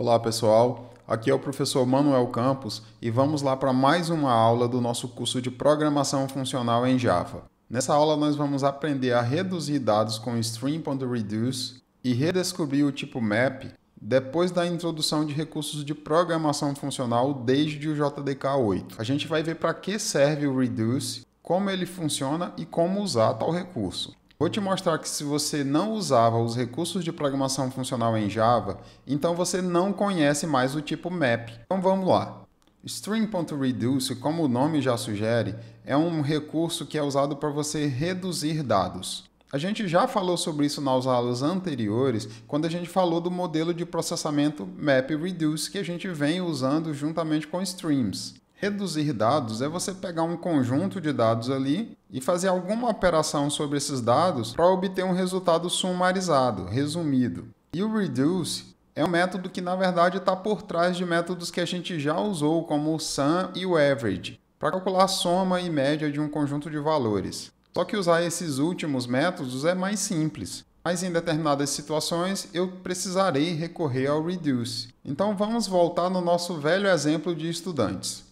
Olá pessoal, aqui é o professor Manuel Campos e vamos lá para mais uma aula do nosso curso de Programação Funcional em Java. Nessa aula nós vamos aprender a reduzir dados com Stream.Reduce e redescobrir o tipo map depois da introdução de recursos de programação funcional desde o JDK 8. A gente vai ver para que serve o reduce, como ele funciona e como usar tal recurso. Vou te mostrar que se você não usava os recursos de programação funcional em Java, então você não conhece mais o tipo map. Então vamos lá. String.reduce, como o nome já sugere, é um recurso que é usado para você reduzir dados. A gente já falou sobre isso nas aulas anteriores, quando a gente falou do modelo de processamento MapReduce que a gente vem usando juntamente com streams. Reduzir dados é você pegar um conjunto de dados ali e fazer alguma operação sobre esses dados para obter um resultado sumarizado, resumido. E o reduce é um método que na verdade está por trás de métodos que a gente já usou, como o sum e o average, para calcular a soma e média de um conjunto de valores. Só que usar esses últimos métodos é mais simples, mas em determinadas situações eu precisarei recorrer ao reduce. Então vamos voltar no nosso velho exemplo de estudantes.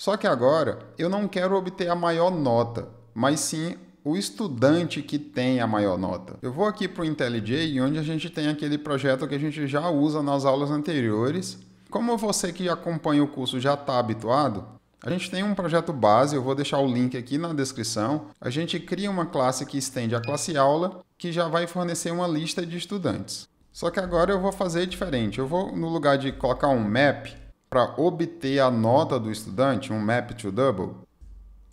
Só que agora eu não quero obter a maior nota, mas sim o estudante que tem a maior nota. Eu vou aqui para o IntelliJ, onde a gente tem aquele projeto que a gente já usa nas aulas anteriores. Como você que acompanha o curso já está habituado, a gente tem um projeto base, eu vou deixar o link aqui na descrição. A gente cria uma classe que estende a classe aula, que já vai fornecer uma lista de estudantes. Só que agora eu vou fazer diferente. Eu vou, no lugar de colocar um map, para obter a nota do estudante, um map to double,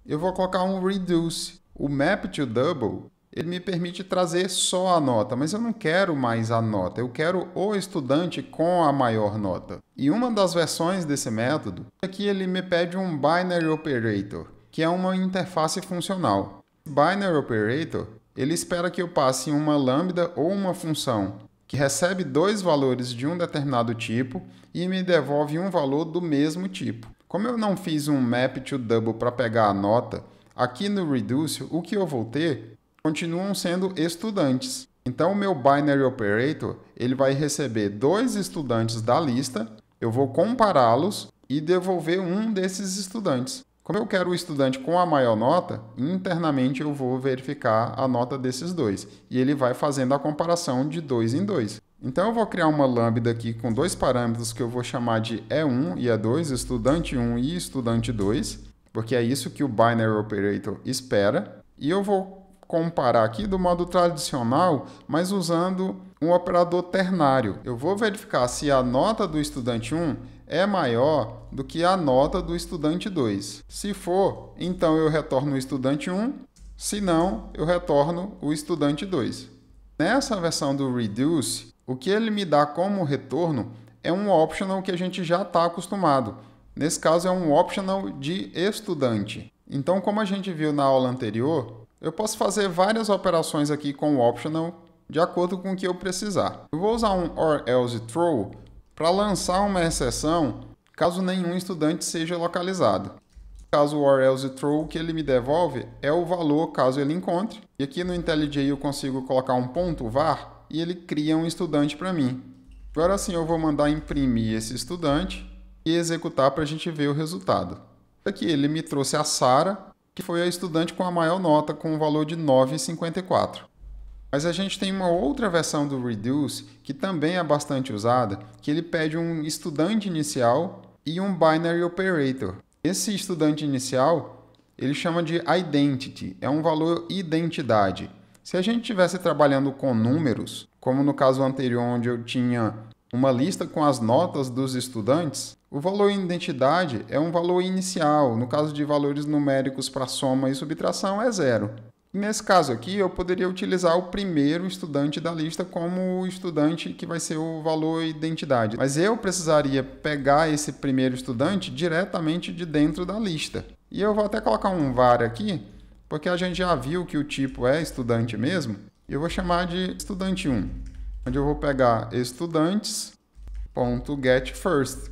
eu vou colocar um reduce. O map to double, ele me permite trazer só a nota, mas eu não quero mais a nota, eu quero o estudante com a maior nota. E uma das versões desse método, aqui é ele me pede um binary operator, que é uma interface funcional. Binary operator, ele espera que eu passe uma lambda ou uma função que recebe dois valores de um determinado tipo e me devolve um valor do mesmo tipo. Como eu não fiz um map to double para pegar a nota, aqui no reduce o que eu vou ter continuam sendo estudantes. Então o meu binary operator, ele vai receber dois estudantes da lista, eu vou compará-los e devolver um desses estudantes. Como eu quero o estudante com a maior nota, internamente eu vou verificar a nota desses dois. E ele vai fazendo a comparação de dois em dois. Então eu vou criar uma lambda aqui com dois parâmetros que eu vou chamar de E1 e E2, estudante 1 e estudante 2, porque é isso que o binary operator espera. E eu vou comparar aqui do modo tradicional, mas usando um operador ternário. Eu vou verificar se a nota do estudante 1 é maior do que a nota do estudante 2. Se for, então eu retorno o estudante 1, se não, eu retorno o estudante 2. Nessa versão do reduce, o que ele me dá como retorno é um optional que a gente já está acostumado. Nesse caso, é um optional de estudante. Então, como a gente viu na aula anterior, eu posso fazer várias operações aqui com o optional de acordo com o que eu precisar. Eu vou usar um or else throw para lançar uma exceção caso nenhum estudante seja localizado. Caso or else true, que ele me devolve é o valor caso ele encontre. E aqui no IntelliJ eu consigo colocar um ponto var e ele cria um estudante para mim. Agora sim eu vou mandar imprimir esse estudante e executar para a gente ver o resultado. Aqui ele me trouxe a Sara, que foi a estudante com a maior nota, com o um valor de 9,54. Mas a gente tem uma outra versão do reduce que também é bastante usada, que ele pede um estudante inicial e um binary operator. Esse estudante inicial, ele chama de identity, é um valor identidade. Se a gente estivesse trabalhando com números, como no caso anterior onde eu tinha uma lista com as notas dos estudantes, o valor identidade é um valor inicial. No caso de valores numéricos para soma e subtração, é zero. Nesse caso aqui, eu poderia utilizar o primeiro estudante da lista como o estudante que vai ser o valor identidade, mas eu precisaria pegar esse primeiro estudante diretamente de dentro da lista. E eu vou até colocar um var aqui, porque a gente já viu que o tipo é estudante mesmo. Eu vou chamar de estudante 1, onde eu vou pegar estudantes.getFirst.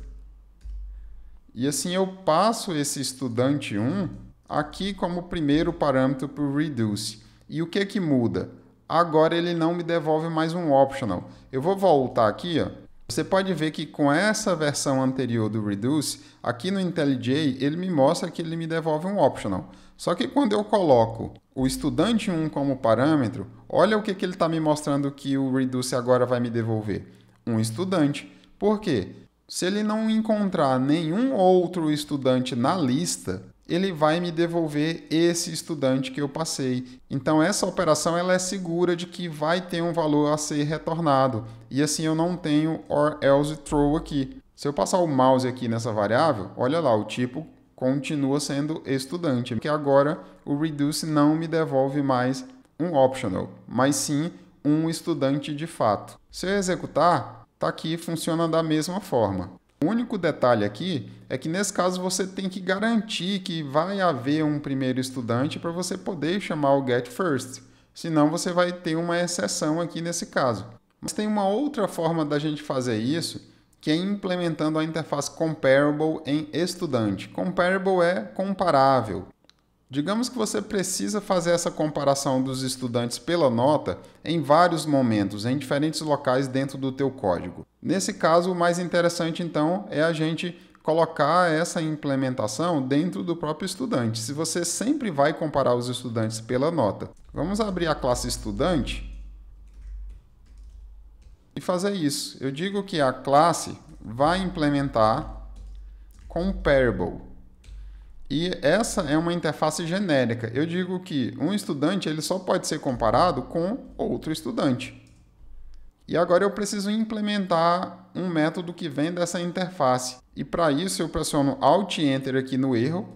E assim eu passo esse estudante 1 aqui como primeiro parâmetro para o reduce. E o que que muda? Agora ele não me devolve mais um optional. Eu vou voltar aqui, ó. Você pode ver que com essa versão anterior do reduce, aqui no IntelliJ ele me mostra que ele me devolve um optional. Só que quando eu coloco o estudante 1 como parâmetro, olha o que, que ele está me mostrando que o reduce agora vai me devolver. Um estudante. Por quê? Se ele não encontrar nenhum outro estudante na lista, ele vai me devolver esse estudante que eu passei. Então essa operação ela é segura de que vai ter um valor a ser retornado. E assim eu não tenho or else throw aqui. Se eu passar o mouse aqui nessa variável, olha lá, o tipo continua sendo estudante, porque agora o reduce não me devolve mais um optional, mas sim um estudante de fato. Se eu executar, tá aqui funciona da mesma forma. O único detalhe aqui é que nesse caso você tem que garantir que vai haver um primeiro estudante para você poder chamar o get first, senão você vai ter uma exceção aqui nesse caso. Mas tem uma outra forma da gente fazer isso, que é implementando a interface comparable em estudante. Comparable é comparável. Digamos que você precisa fazer essa comparação dos estudantes pela nota em vários momentos, em diferentes locais dentro do teu código. Nesse caso, o mais interessante então é a gente colocar essa implementação dentro do próprio estudante. Se você sempre vai comparar os estudantes pela nota. Vamos abrir a classe estudante e fazer isso. Eu digo que a classe vai implementar comparable. E essa é uma interface genérica. Eu digo que um estudante ele só pode ser comparado com outro estudante. E agora eu preciso implementar um método que vem dessa interface. E para isso eu pressiono Alt Enter aqui no erro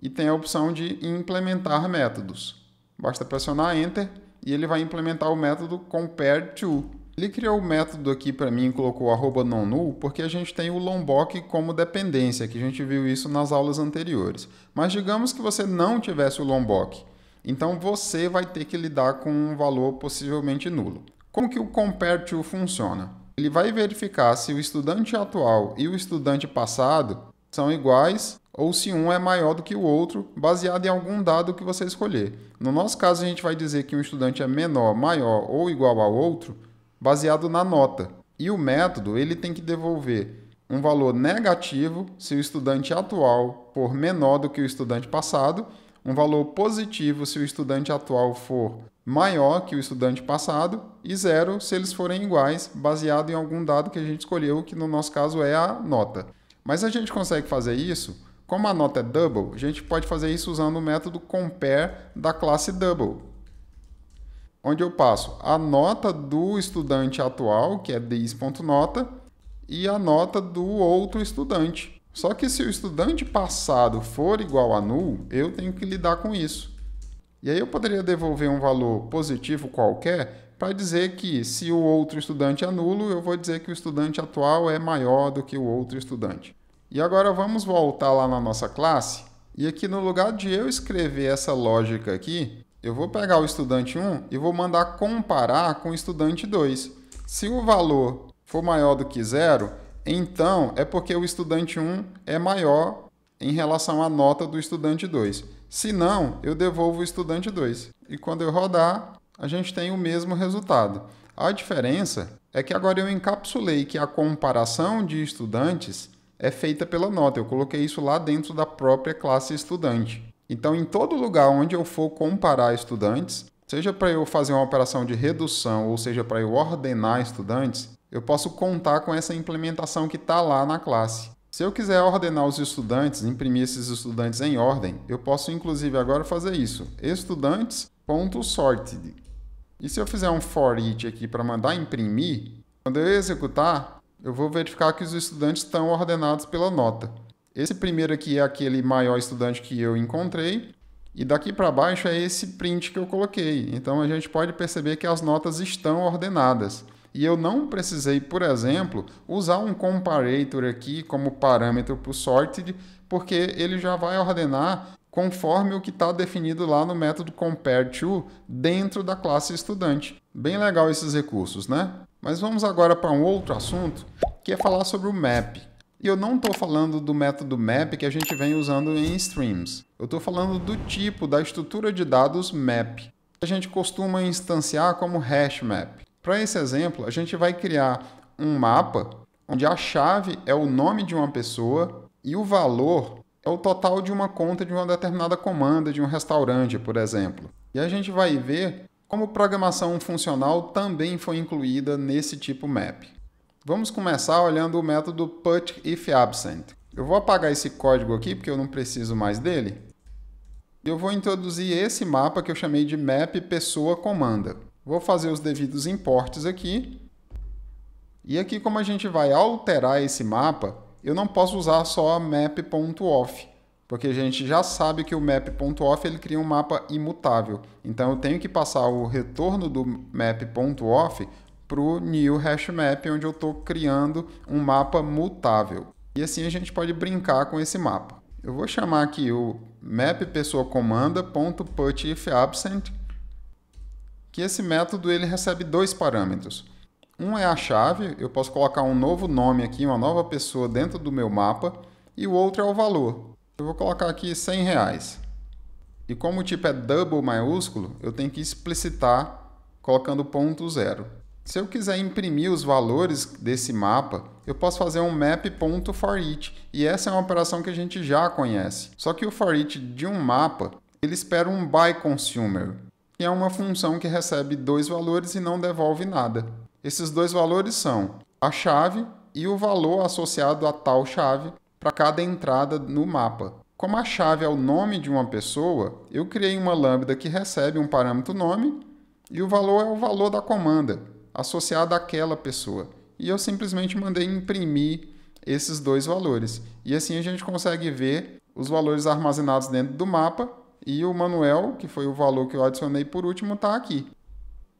e tem a opção de implementar métodos. Basta pressionar Enter e ele vai implementar o método compareTo. Ele criou o método aqui para mim e colocou arroba nonnull porque a gente tem o lombok como dependência, que a gente viu isso nas aulas anteriores. Mas digamos que você não tivesse o lombok, então você vai ter que lidar com um valor possivelmente nulo. Como que o compare to funciona? Ele vai verificar se o estudante atual e o estudante passado são iguais ou se um é maior do que o outro, baseado em algum dado que você escolher. No nosso caso, a gente vai dizer que um estudante é menor, maior ou igual ao outro, baseado na nota. E o método, ele tem que devolver um valor negativo se o estudante atual for menor do que o estudante passado um valor positivo se o estudante atual for maior que o estudante passado e zero se eles forem iguais, baseado em algum dado que a gente escolheu, que no nosso caso é a nota. Mas a gente consegue fazer isso, como a nota é double, a gente pode fazer isso usando o método compare da classe double. Onde eu passo a nota do estudante atual, que é this.nota, e a nota do outro estudante, só que se o estudante passado for igual a nulo, eu tenho que lidar com isso. E aí eu poderia devolver um valor positivo qualquer para dizer que se o outro estudante é nulo, eu vou dizer que o estudante atual é maior do que o outro estudante. E agora vamos voltar lá na nossa classe. E aqui no lugar de eu escrever essa lógica aqui, eu vou pegar o estudante 1 e vou mandar comparar com o estudante 2. Se o valor for maior do que zero, então, é porque o estudante 1 é maior em relação à nota do estudante 2. Se não, eu devolvo o estudante 2. E quando eu rodar, a gente tem o mesmo resultado. A diferença é que agora eu encapsulei que a comparação de estudantes é feita pela nota. Eu coloquei isso lá dentro da própria classe estudante. Então, em todo lugar onde eu for comparar estudantes, seja para eu fazer uma operação de redução ou seja para eu ordenar estudantes, eu posso contar com essa implementação que está lá na classe. Se eu quiser ordenar os estudantes, imprimir esses estudantes em ordem, eu posso inclusive agora fazer isso, estudantes.sorted. E se eu fizer um for each aqui para mandar imprimir, quando eu executar, eu vou verificar que os estudantes estão ordenados pela nota. Esse primeiro aqui é aquele maior estudante que eu encontrei, e daqui para baixo é esse print que eu coloquei. Então a gente pode perceber que as notas estão ordenadas. E eu não precisei, por exemplo, usar um comparator aqui como parâmetro para o sorted, porque ele já vai ordenar conforme o que está definido lá no método compareTo dentro da classe estudante. Bem legal esses recursos, né? Mas vamos agora para um outro assunto, que é falar sobre o map. E eu não estou falando do método map que a gente vem usando em streams. Eu estou falando do tipo, da estrutura de dados map, que a gente costuma instanciar como hash map. Para esse exemplo, a gente vai criar um mapa onde a chave é o nome de uma pessoa e o valor é o total de uma conta de uma determinada comanda de um restaurante, por exemplo. E a gente vai ver como programação funcional também foi incluída nesse tipo map. Vamos começar olhando o método put if absent. Eu vou apagar esse código aqui porque eu não preciso mais dele. Eu vou introduzir esse mapa que eu chamei de map pessoa comanda. Vou fazer os devidos importes aqui. E aqui, como a gente vai alterar esse mapa, eu não posso usar só map.off, porque a gente já sabe que o map.off ele cria um mapa imutável. Então eu tenho que passar o retorno do map.off para o new hash map, onde eu estou criando um mapa mutável. E assim a gente pode brincar com esse mapa. Eu vou chamar aqui o map pessoa comanda.putIfAbsent que esse método ele recebe dois parâmetros. Um é a chave, eu posso colocar um novo nome aqui, uma nova pessoa dentro do meu mapa, e o outro é o valor. Eu vou colocar aqui 100 reais. E como o tipo é double maiúsculo, eu tenho que explicitar colocando ponto zero. Se eu quiser imprimir os valores desse mapa, eu posso fazer um map.forEach, e essa é uma operação que a gente já conhece. Só que o forEach de um mapa, ele espera um by consumer, que é uma função que recebe dois valores e não devolve nada. Esses dois valores são a chave e o valor associado a tal chave para cada entrada no mapa. Como a chave é o nome de uma pessoa, eu criei uma lambda que recebe um parâmetro nome e o valor é o valor da comanda associado àquela pessoa. E eu simplesmente mandei imprimir esses dois valores. E assim a gente consegue ver os valores armazenados dentro do mapa e o manuel, que foi o valor que eu adicionei por último, está aqui.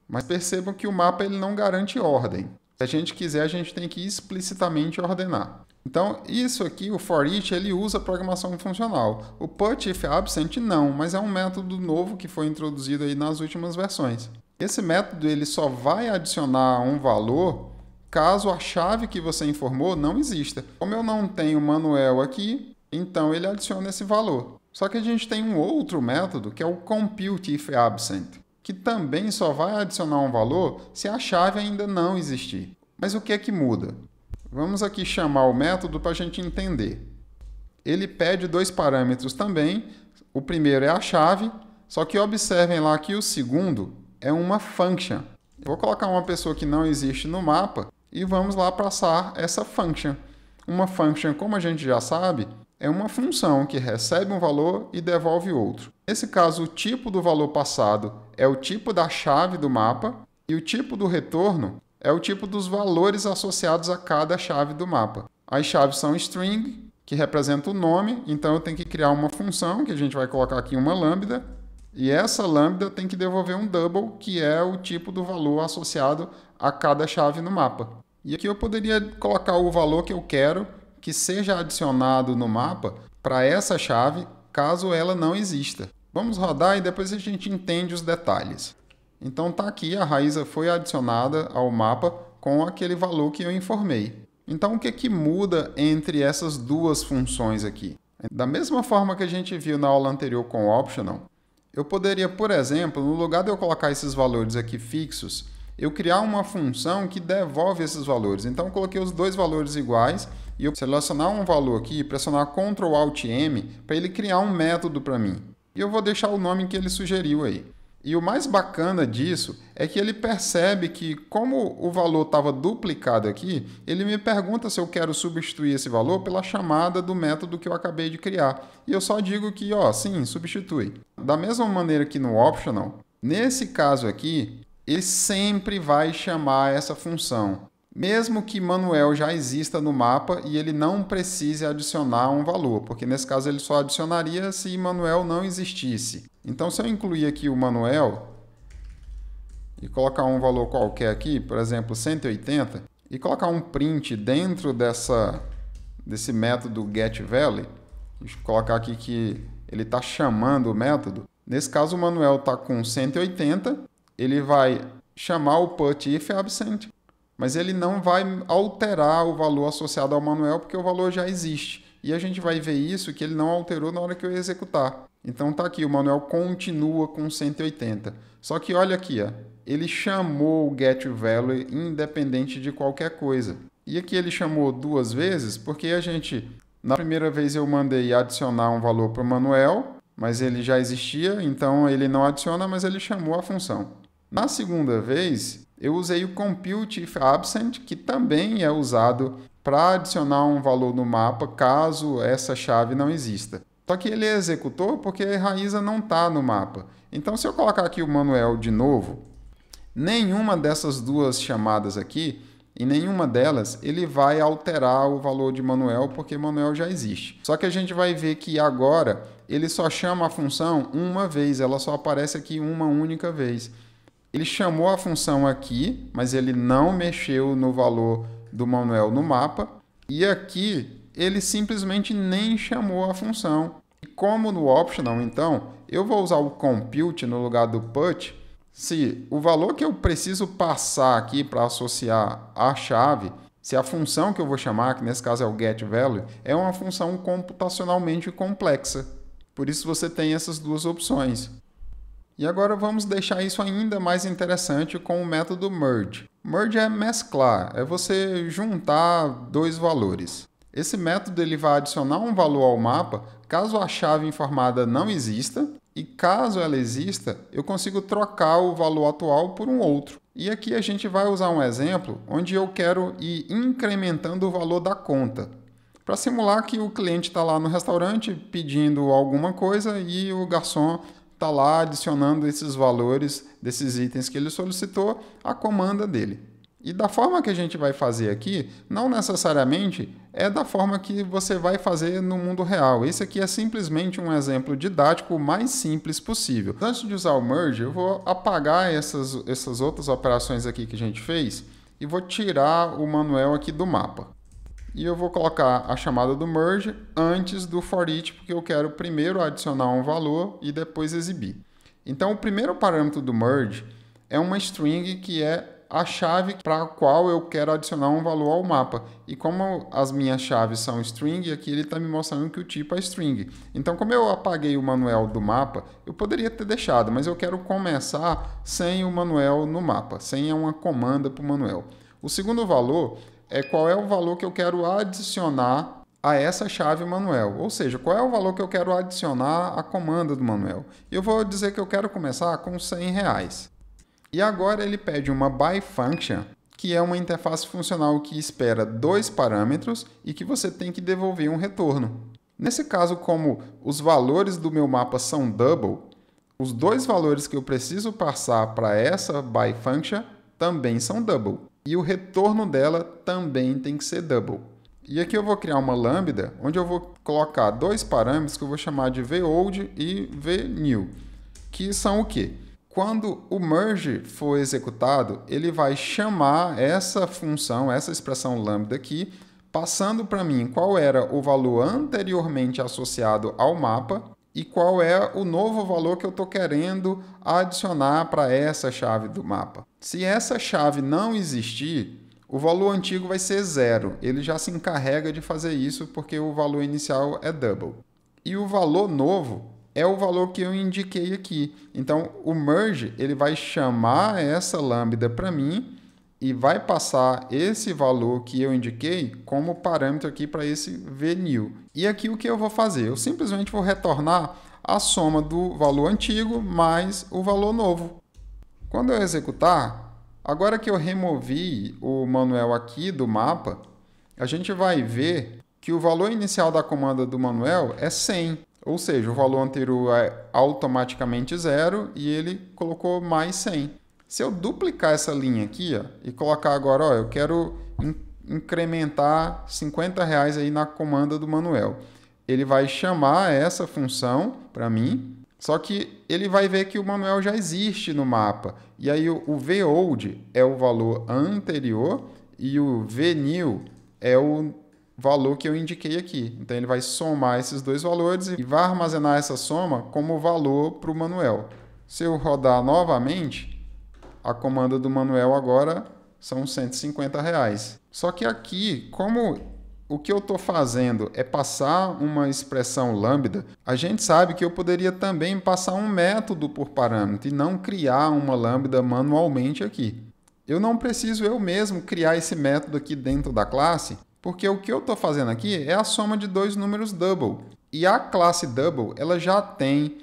Mas percebam que o mapa ele não garante ordem. Se a gente quiser, a gente tem que explicitamente ordenar. Então, isso aqui, o for each, ele usa programação funcional. O put if absent não, mas é um método novo que foi introduzido aí nas últimas versões. Esse método ele só vai adicionar um valor caso a chave que você informou não exista. Como eu não tenho manual aqui, então ele adiciona esse valor. Só que a gente tem um outro método que é o compute if absent, que também só vai adicionar um valor se a chave ainda não existir. Mas o que é que muda? Vamos aqui chamar o método para a gente entender. Ele pede dois parâmetros também. O primeiro é a chave, só que observem lá que o segundo é uma function. Eu vou colocar uma pessoa que não existe no mapa e vamos lá passar essa function. Uma function, como a gente já sabe, é uma função que recebe um valor e devolve outro. Nesse caso, o tipo do valor passado é o tipo da chave do mapa e o tipo do retorno é o tipo dos valores associados a cada chave do mapa. As chaves são string, que representa o nome, então eu tenho que criar uma função, que a gente vai colocar aqui uma lambda, e essa lambda tem que devolver um double, que é o tipo do valor associado a cada chave no mapa. E aqui eu poderia colocar o valor que eu quero que seja adicionado no mapa para essa chave, caso ela não exista. Vamos rodar e depois a gente entende os detalhes. Então tá aqui, a raiz foi adicionada ao mapa com aquele valor que eu informei. Então o que, que muda entre essas duas funções aqui? Da mesma forma que a gente viu na aula anterior com o optional, eu poderia, por exemplo, no lugar de eu colocar esses valores aqui fixos, eu criar uma função que devolve esses valores. Então, coloquei os dois valores iguais e eu selecionar um valor aqui, pressionar Ctrl Alt M para ele criar um método para mim. E eu vou deixar o nome que ele sugeriu aí. E o mais bacana disso é que ele percebe que, como o valor estava duplicado aqui, ele me pergunta se eu quero substituir esse valor pela chamada do método que eu acabei de criar. E eu só digo que, ó, sim, substitui. Da mesma maneira que no optional, nesse caso aqui, ele sempre vai chamar essa função, mesmo que Manuel já exista no mapa e ele não precise adicionar um valor, porque nesse caso ele só adicionaria se Manuel não existisse. Então, se eu incluir aqui o Manuel e colocar um valor qualquer aqui, por exemplo, 180, e colocar um print dentro dessa, desse método getValue, deixa eu colocar aqui que ele está chamando o método, nesse caso o Manuel está com 180 ele vai chamar o put if absent, mas ele não vai alterar o valor associado ao manual porque o valor já existe. E a gente vai ver isso que ele não alterou na hora que eu executar. Então tá aqui, o manual continua com 180. Só que olha aqui, ó, ele chamou o get value independente de qualquer coisa. E aqui ele chamou duas vezes porque a gente na primeira vez eu mandei adicionar um valor para o Manuel, mas ele já existia, então ele não adiciona, mas ele chamou a função. Na segunda vez, eu usei o compute if absent, que também é usado para adicionar um valor no mapa caso essa chave não exista. Só que ele executou porque a Raíza não está no mapa. Então, se eu colocar aqui o Manuel de novo, nenhuma dessas duas chamadas aqui, e nenhuma delas, ele vai alterar o valor de Manuel, porque Manuel já existe. Só que a gente vai ver que agora ele só chama a função uma vez, ela só aparece aqui uma única vez. Ele chamou a função aqui, mas ele não mexeu no valor do Manuel no mapa. E aqui ele simplesmente nem chamou a função. E como no optional, então, eu vou usar o compute no lugar do put, se o valor que eu preciso passar aqui para associar a chave, se a função que eu vou chamar, que nesse caso é o getValue, é uma função computacionalmente complexa. Por isso você tem essas duas opções. E agora vamos deixar isso ainda mais interessante com o método merge. Merge é mesclar, é você juntar dois valores. Esse método ele vai adicionar um valor ao mapa caso a chave informada não exista, e caso ela exista, eu consigo trocar o valor atual por um outro. E aqui a gente vai usar um exemplo onde eu quero ir incrementando o valor da conta. Para simular que o cliente está lá no restaurante pedindo alguma coisa e o garçom está lá adicionando esses valores desses itens que ele solicitou à comanda dele. E da forma que a gente vai fazer aqui, não necessariamente é da forma que você vai fazer no mundo real. Esse aqui é simplesmente um exemplo didático o mais simples possível. Antes de usar o merge, eu vou apagar essas, essas outras operações aqui que a gente fez e vou tirar o manual aqui do mapa e eu vou colocar a chamada do merge antes do for each, porque eu quero primeiro adicionar um valor e depois exibir. Então, o primeiro parâmetro do merge é uma string que é a chave para a qual eu quero adicionar um valor ao mapa. E como as minhas chaves são string, aqui ele está me mostrando que o tipo é string. Então, como eu apaguei o manual do mapa, eu poderia ter deixado, mas eu quero começar sem o manual no mapa, sem uma comanda para o manual. O segundo valor é qual é o valor que eu quero adicionar a essa chave manual, ou seja, qual é o valor que eu quero adicionar à comanda do manual. Eu vou dizer que eu quero começar com 100 reais. E agora ele pede uma by function, que é uma interface funcional que espera dois parâmetros e que você tem que devolver um retorno. Nesse caso, como os valores do meu mapa são double, os dois valores que eu preciso passar para essa by function também são double e o retorno dela também tem que ser double. E aqui eu vou criar uma lambda onde eu vou colocar dois parâmetros que eu vou chamar de vold e vnew, que são o quê? Quando o merge for executado, ele vai chamar essa função, essa expressão lambda aqui, passando para mim qual era o valor anteriormente associado ao mapa e qual é o novo valor que eu estou querendo adicionar para essa chave do mapa. Se essa chave não existir, o valor antigo vai ser zero. Ele já se encarrega de fazer isso porque o valor inicial é double. E o valor novo é o valor que eu indiquei aqui. Então, o merge ele vai chamar essa lambda para mim e vai passar esse valor que eu indiquei como parâmetro aqui para esse VNIL. E aqui o que eu vou fazer? Eu simplesmente vou retornar a soma do valor antigo mais o valor novo. Quando eu executar, agora que eu removi o Manuel aqui do mapa, a gente vai ver que o valor inicial da comanda do Manuel é 100. Ou seja, o valor anterior é automaticamente zero e ele colocou mais 100. Se eu duplicar essa linha aqui ó, e colocar agora, ó, eu quero in incrementar 50 reais aí na comanda do Manuel. Ele vai chamar essa função para mim, só que ele vai ver que o Manuel já existe no mapa. E aí o, o VOLD é o valor anterior e o VNEW é o valor que eu indiquei aqui. Então ele vai somar esses dois valores e vai armazenar essa soma como valor para o Manuel. Se eu rodar novamente, a comanda do manuel agora são 150 reais. Só que aqui, como o que eu estou fazendo é passar uma expressão lambda, a gente sabe que eu poderia também passar um método por parâmetro e não criar uma lambda manualmente aqui. Eu não preciso eu mesmo criar esse método aqui dentro da classe, porque o que eu estou fazendo aqui é a soma de dois números double. E a classe double ela já tem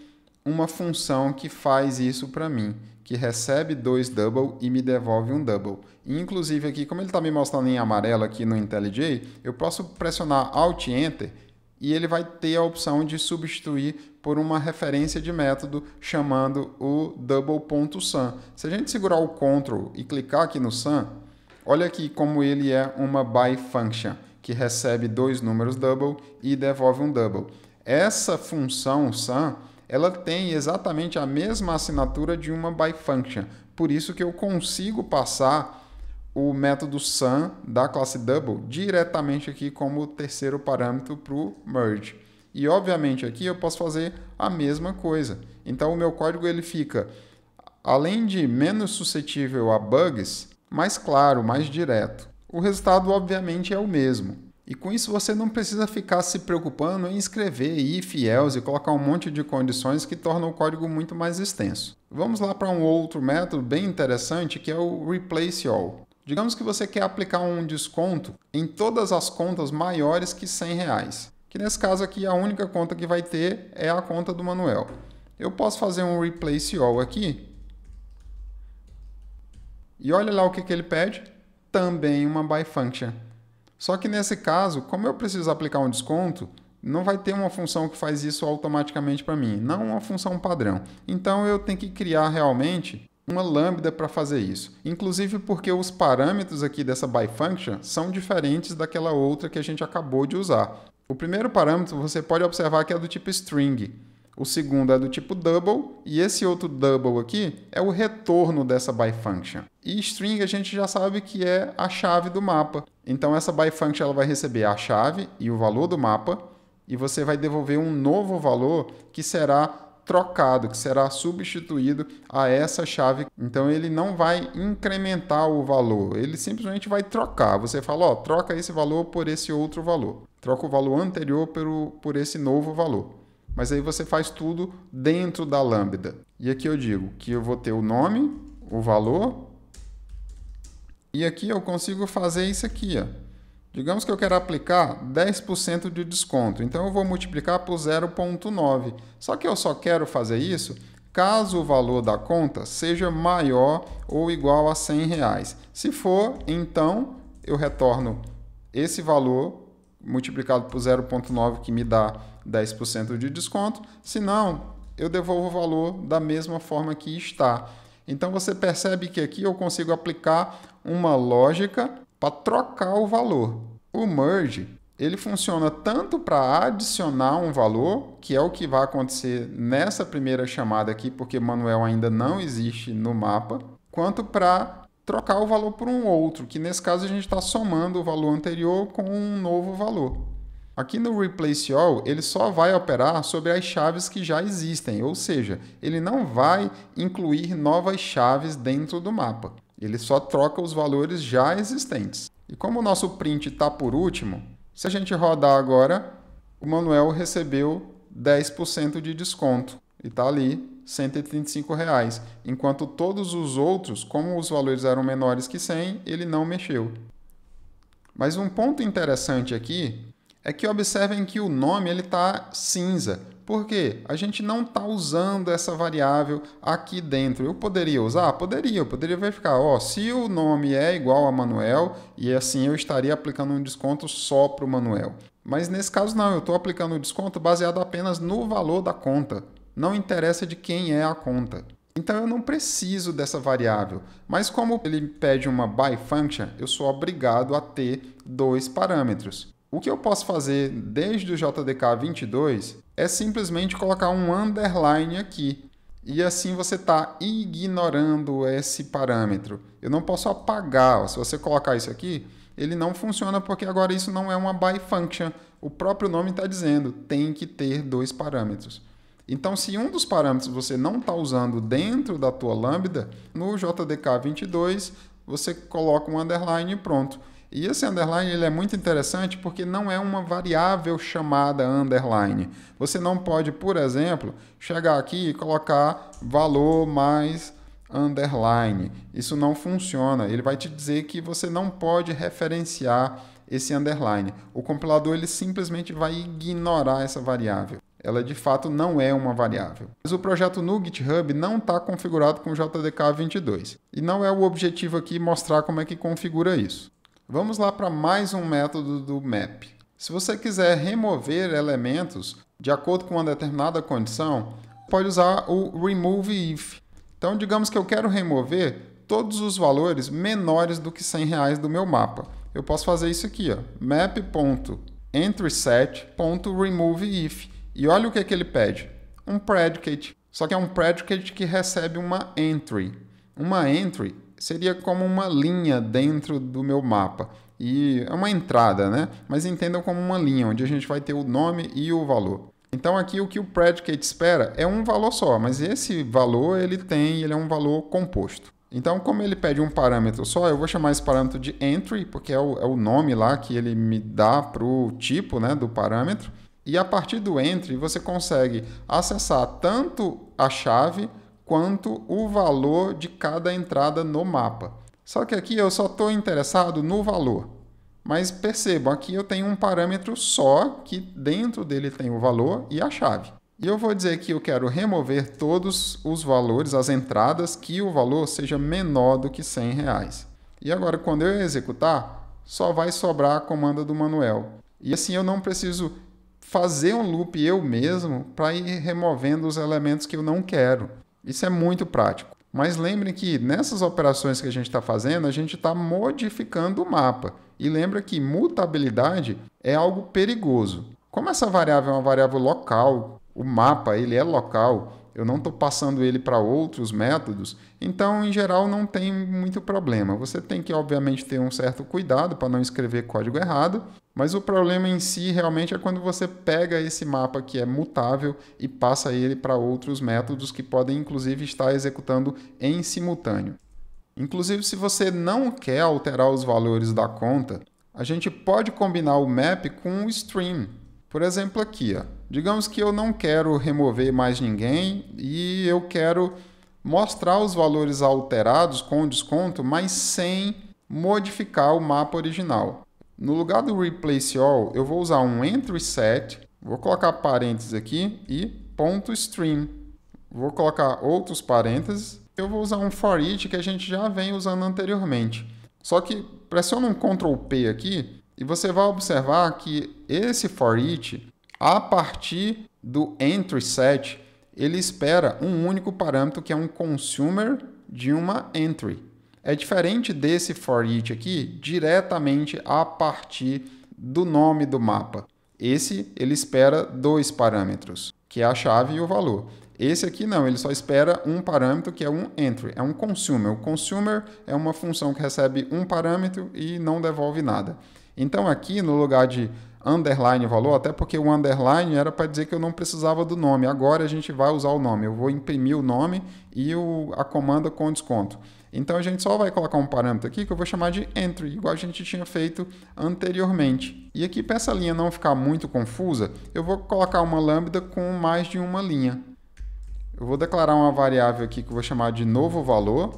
uma função que faz isso para mim que recebe dois double e me devolve um double. inclusive aqui, como ele está me mostrando em amarelo aqui no IntelliJ, eu posso pressionar Alt Enter e ele vai ter a opção de substituir por uma referência de método chamando o double.sum. Se a gente segurar o Ctrl e clicar aqui no sum, olha aqui como ele é uma by function, que recebe dois números double e devolve um double. Essa função sum ela tem exatamente a mesma assinatura de uma by function. Por isso que eu consigo passar o método sum da classe double diretamente aqui como terceiro parâmetro para o merge. E obviamente aqui eu posso fazer a mesma coisa. Então o meu código ele fica, além de menos suscetível a bugs, mais claro, mais direto. O resultado obviamente é o mesmo. E com isso você não precisa ficar se preocupando em escrever if, else e colocar um monte de condições que tornam o código muito mais extenso. Vamos lá para um outro método bem interessante que é o replace all. Digamos que você quer aplicar um desconto em todas as contas maiores que 100 reais, que nesse caso aqui a única conta que vai ter é a conta do Manuel. Eu posso fazer um replace all aqui e olha lá o que, que ele pede, também uma by function. Só que nesse caso, como eu preciso aplicar um desconto, não vai ter uma função que faz isso automaticamente para mim, não uma função padrão. Então eu tenho que criar realmente uma lambda para fazer isso. Inclusive porque os parâmetros aqui dessa bi-function são diferentes daquela outra que a gente acabou de usar. O primeiro parâmetro você pode observar que é do tipo string. O segundo é do tipo double, e esse outro double aqui é o retorno dessa by function. E string a gente já sabe que é a chave do mapa. Então essa by function ela vai receber a chave e o valor do mapa, e você vai devolver um novo valor que será trocado, que será substituído a essa chave. Então ele não vai incrementar o valor, ele simplesmente vai trocar. Você fala, ó, troca esse valor por esse outro valor. Troca o valor anterior por esse novo valor. Mas aí você faz tudo dentro da lambda. E aqui eu digo que eu vou ter o nome, o valor, e aqui eu consigo fazer isso aqui. Ó. Digamos que eu quero aplicar 10% de desconto, então eu vou multiplicar por 0,9. Só que eu só quero fazer isso caso o valor da conta seja maior ou igual a 100 reais. Se for, então eu retorno esse valor multiplicado por 0,9 que me dá 10% de desconto, se não, eu devolvo o valor da mesma forma que está. Então você percebe que aqui eu consigo aplicar uma lógica para trocar o valor. O merge ele funciona tanto para adicionar um valor, que é o que vai acontecer nessa primeira chamada aqui, porque Manuel ainda não existe no mapa, quanto para trocar o valor por um outro, que nesse caso a gente está somando o valor anterior com um novo valor. Aqui no Replace All, ele só vai operar sobre as chaves que já existem, ou seja, ele não vai incluir novas chaves dentro do mapa. Ele só troca os valores já existentes. E como o nosso print está por último, se a gente rodar agora, o Manuel recebeu 10% de desconto e está ali 135 reais, enquanto todos os outros, como os valores eram menores que 100, ele não mexeu. Mas um ponto interessante aqui é que observem que o nome ele está cinza, porque a gente não está usando essa variável aqui dentro. Eu poderia usar? Poderia, eu poderia verificar. Ó, se o nome é igual a Manuel, e assim eu estaria aplicando um desconto só para o Manuel. Mas nesse caso não, eu estou aplicando o desconto baseado apenas no valor da conta. Não interessa de quem é a conta. Então eu não preciso dessa variável, mas como ele pede uma by function, eu sou obrigado a ter dois parâmetros. O que eu posso fazer desde o JDK 22 é simplesmente colocar um underline aqui. E assim você está ignorando esse parâmetro. Eu não posso apagar. Se você colocar isso aqui, ele não funciona porque agora isso não é uma by function. O próprio nome está dizendo, tem que ter dois parâmetros. Então, se um dos parâmetros você não está usando dentro da tua lambda, no JDK22 você coloca um underline e pronto. E esse underline ele é muito interessante porque não é uma variável chamada underline. Você não pode, por exemplo, chegar aqui e colocar valor mais underline. Isso não funciona. Ele vai te dizer que você não pode referenciar esse underline. O compilador ele simplesmente vai ignorar essa variável. Ela de fato não é uma variável. Mas o projeto no GitHub não está configurado com JDK22 e não é o objetivo aqui mostrar como é que configura isso. Vamos lá para mais um método do map. Se você quiser remover elementos de acordo com uma determinada condição, pode usar o remove if. Então, digamos que eu quero remover todos os valores menores do que 100 reais do meu mapa. Eu posso fazer isso aqui, map.entrySet.removeIf e olha o que, é que ele pede: um predicate. Só que é um predicate que recebe uma entry. Uma entry seria como uma linha dentro do meu mapa. E é uma entrada, né? Mas entendam como uma linha, onde a gente vai ter o nome e o valor. Então aqui o que o predicate espera é um valor só, mas esse valor ele tem, ele é um valor composto. Então, como ele pede um parâmetro só, eu vou chamar esse parâmetro de entry, porque é o, é o nome lá que ele me dá para o tipo né, do parâmetro. E a partir do entry, você consegue acessar tanto a chave quanto o valor de cada entrada no mapa. Só que aqui eu só estou interessado no valor. Mas percebam, aqui eu tenho um parâmetro só, que dentro dele tem o valor e a chave. E eu vou dizer que eu quero remover todos os valores, as entradas, que o valor seja menor do que 100 reais. E agora, quando eu executar, só vai sobrar a comanda do Manuel. E assim eu não preciso fazer um loop eu mesmo para ir removendo os elementos que eu não quero. Isso é muito prático. Mas lembrem que nessas operações que a gente está fazendo, a gente está modificando o mapa. E lembra que mutabilidade é algo perigoso. Como essa variável é uma variável local, o mapa ele é local, eu não estou passando ele para outros métodos, então em geral não tem muito problema. Você tem que, obviamente, ter um certo cuidado para não escrever código errado, mas o problema em si realmente é quando você pega esse mapa que é mutável e passa ele para outros métodos que podem, inclusive, estar executando em simultâneo. Inclusive, se você não quer alterar os valores da conta, a gente pode combinar o map com o stream. Por exemplo, aqui, ó. Digamos que eu não quero remover mais ninguém e eu quero mostrar os valores alterados com desconto, mas sem modificar o mapa original. No lugar do replace all, eu vou usar um entry set, vou colocar parênteses aqui e ponto stream. Vou colocar outros parênteses. Eu vou usar um for each que a gente já vem usando anteriormente. Só que pressiona um Ctrl P aqui e você vai observar que esse for each a partir do entry set, ele espera um único parâmetro que é um consumer de uma entry. É diferente desse for each aqui, diretamente a partir do nome do mapa. Esse ele espera dois parâmetros, que é a chave e o valor. Esse aqui não, ele só espera um parâmetro que é um entry, é um consumer. O consumer é uma função que recebe um parâmetro e não devolve nada. Então aqui no lugar de underline valor, até porque o underline era para dizer que eu não precisava do nome. Agora a gente vai usar o nome. Eu vou imprimir o nome e o, a comanda com desconto. Então a gente só vai colocar um parâmetro aqui que eu vou chamar de entry, igual a gente tinha feito anteriormente. E aqui para essa linha não ficar muito confusa, eu vou colocar uma lambda com mais de uma linha. Eu vou declarar uma variável aqui que eu vou chamar de novo valor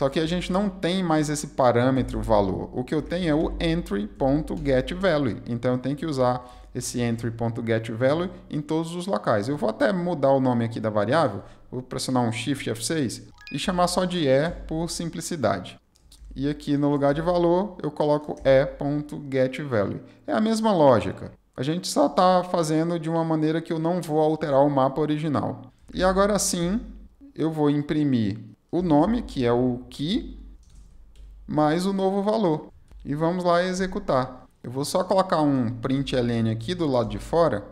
só que a gente não tem mais esse parâmetro valor. O que eu tenho é o entry.getValue. Então eu tenho que usar esse entry.getValue em todos os locais. Eu vou até mudar o nome aqui da variável, vou pressionar um Shift F6 e chamar só de E por simplicidade. E aqui no lugar de valor eu coloco e.getValue. É a mesma lógica. A gente só está fazendo de uma maneira que eu não vou alterar o mapa original. E agora sim, eu vou imprimir o nome, que é o key, mais o novo valor. E vamos lá executar. Eu vou só colocar um println aqui do lado de fora,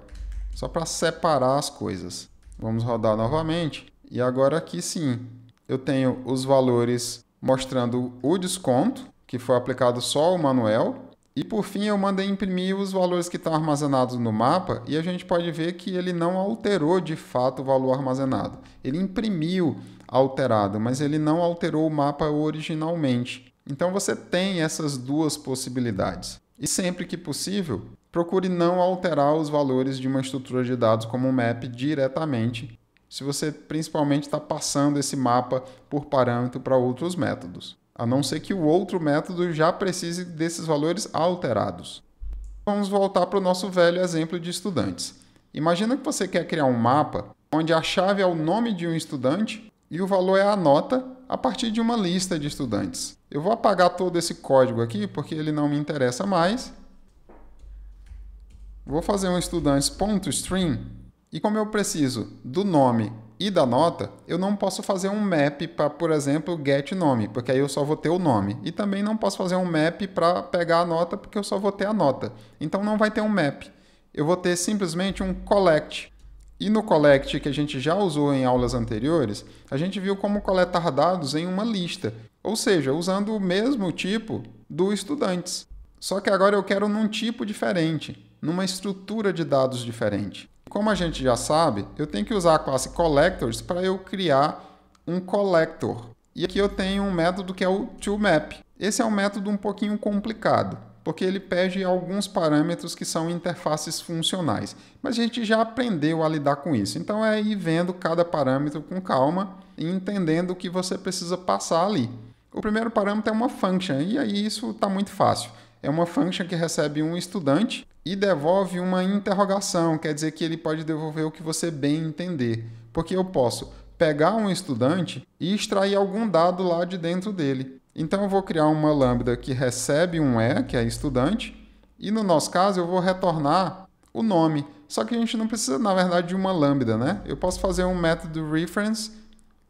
só para separar as coisas. Vamos rodar novamente. E agora aqui sim, eu tenho os valores mostrando o desconto, que foi aplicado só o manual. E por fim, eu mandei imprimir os valores que estão armazenados no mapa e a gente pode ver que ele não alterou de fato o valor armazenado. Ele imprimiu alterado, mas ele não alterou o mapa originalmente. Então você tem essas duas possibilidades. E sempre que possível, procure não alterar os valores de uma estrutura de dados como o map diretamente, se você principalmente está passando esse mapa por parâmetro para outros métodos, a não ser que o outro método já precise desses valores alterados. Vamos voltar para o nosso velho exemplo de estudantes. Imagina que você quer criar um mapa onde a chave é o nome de um estudante e o valor é a nota a partir de uma lista de estudantes. Eu vou apagar todo esse código aqui porque ele não me interessa mais. Vou fazer um estudantes.string e como eu preciso do nome e da nota, eu não posso fazer um map para, por exemplo, get nome, porque aí eu só vou ter o nome. E também não posso fazer um map para pegar a nota, porque eu só vou ter a nota. Então não vai ter um map. Eu vou ter simplesmente um collect, e no Collect, que a gente já usou em aulas anteriores, a gente viu como coletar dados em uma lista, ou seja, usando o mesmo tipo do estudantes. Só que agora eu quero num tipo diferente, numa estrutura de dados diferente. Como a gente já sabe, eu tenho que usar a classe Collectors para eu criar um collector. E aqui eu tenho um método que é o toMap. Esse é um método um pouquinho complicado porque ele pede alguns parâmetros que são interfaces funcionais. Mas a gente já aprendeu a lidar com isso. Então é ir vendo cada parâmetro com calma e entendendo o que você precisa passar ali. O primeiro parâmetro é uma function, e aí isso está muito fácil. É uma function que recebe um estudante e devolve uma interrogação, quer dizer que ele pode devolver o que você bem entender. Porque eu posso pegar um estudante e extrair algum dado lá de dentro dele. Então eu vou criar uma lambda que recebe um E, que é estudante, e no nosso caso eu vou retornar o nome. Só que a gente não precisa, na verdade, de uma lambda, né? Eu posso fazer um método reference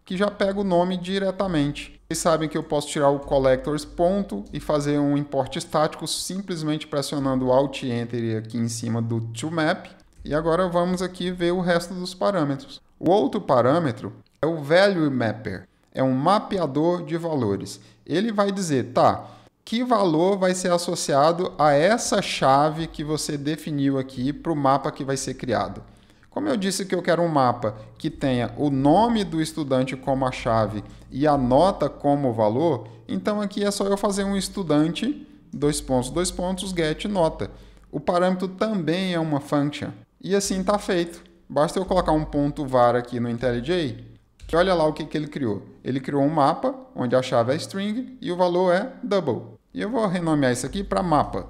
que já pega o nome diretamente. Vocês sabem que eu posso tirar o collectors ponto e fazer um import estático simplesmente pressionando Alt Enter aqui em cima do toMap. E agora vamos aqui ver o resto dos parâmetros. O outro parâmetro é o Value Mapper, é um mapeador de valores. Ele vai dizer, tá, que valor vai ser associado a essa chave que você definiu aqui para o mapa que vai ser criado. Como eu disse que eu quero um mapa que tenha o nome do estudante como a chave e a nota como valor, então aqui é só eu fazer um estudante, dois pontos, dois pontos, get nota. O parâmetro também é uma function. E assim está feito. Basta eu colocar um ponto var aqui no IntelliJ, que olha lá o que, que ele criou. Ele criou um mapa, onde a chave é string e o valor é double. E eu vou renomear isso aqui para mapa.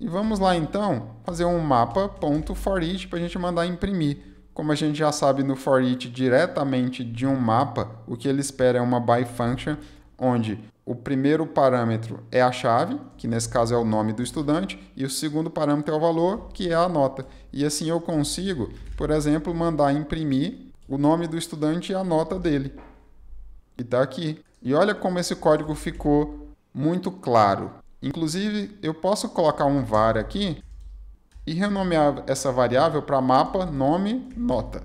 E vamos lá então fazer um mapa.forEach para a gente mandar imprimir. Como a gente já sabe no forEach diretamente de um mapa, o que ele espera é uma by function onde o primeiro parâmetro é a chave, que nesse caso é o nome do estudante, e o segundo parâmetro é o valor, que é a nota. E assim eu consigo, por exemplo, mandar imprimir o nome do estudante e a nota dele. E está aqui. E olha como esse código ficou muito claro. Inclusive, eu posso colocar um var aqui e renomear essa variável para mapa, nome, nota.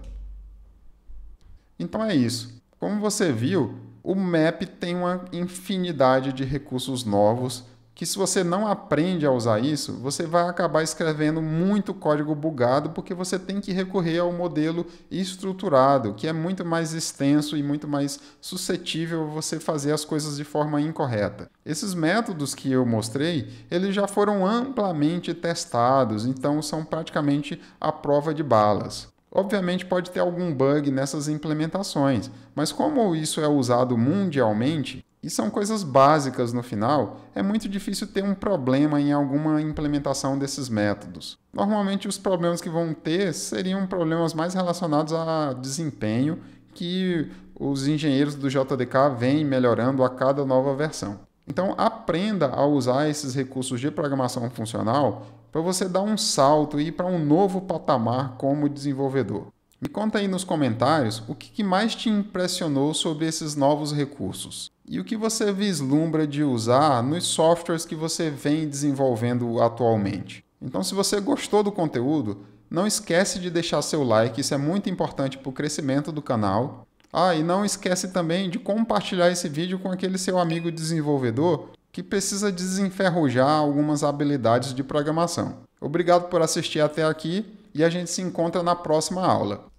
Então é isso. Como você viu, o map tem uma infinidade de recursos novos que se você não aprende a usar isso, você vai acabar escrevendo muito código bugado porque você tem que recorrer ao modelo estruturado, que é muito mais extenso e muito mais suscetível a você fazer as coisas de forma incorreta. Esses métodos que eu mostrei, eles já foram amplamente testados, então são praticamente a prova de balas. Obviamente pode ter algum bug nessas implementações, mas como isso é usado mundialmente e são coisas básicas no final, é muito difícil ter um problema em alguma implementação desses métodos. Normalmente os problemas que vão ter seriam problemas mais relacionados a desempenho que os engenheiros do JDK vêm melhorando a cada nova versão. Então aprenda a usar esses recursos de programação funcional para você dar um salto e ir para um novo patamar como desenvolvedor. Me conta aí nos comentários o que mais te impressionou sobre esses novos recursos e o que você vislumbra de usar nos softwares que você vem desenvolvendo atualmente. Então, se você gostou do conteúdo, não esquece de deixar seu like, isso é muito importante para o crescimento do canal. Ah, e não esquece também de compartilhar esse vídeo com aquele seu amigo desenvolvedor que precisa desenferrujar algumas habilidades de programação. Obrigado por assistir até aqui e a gente se encontra na próxima aula.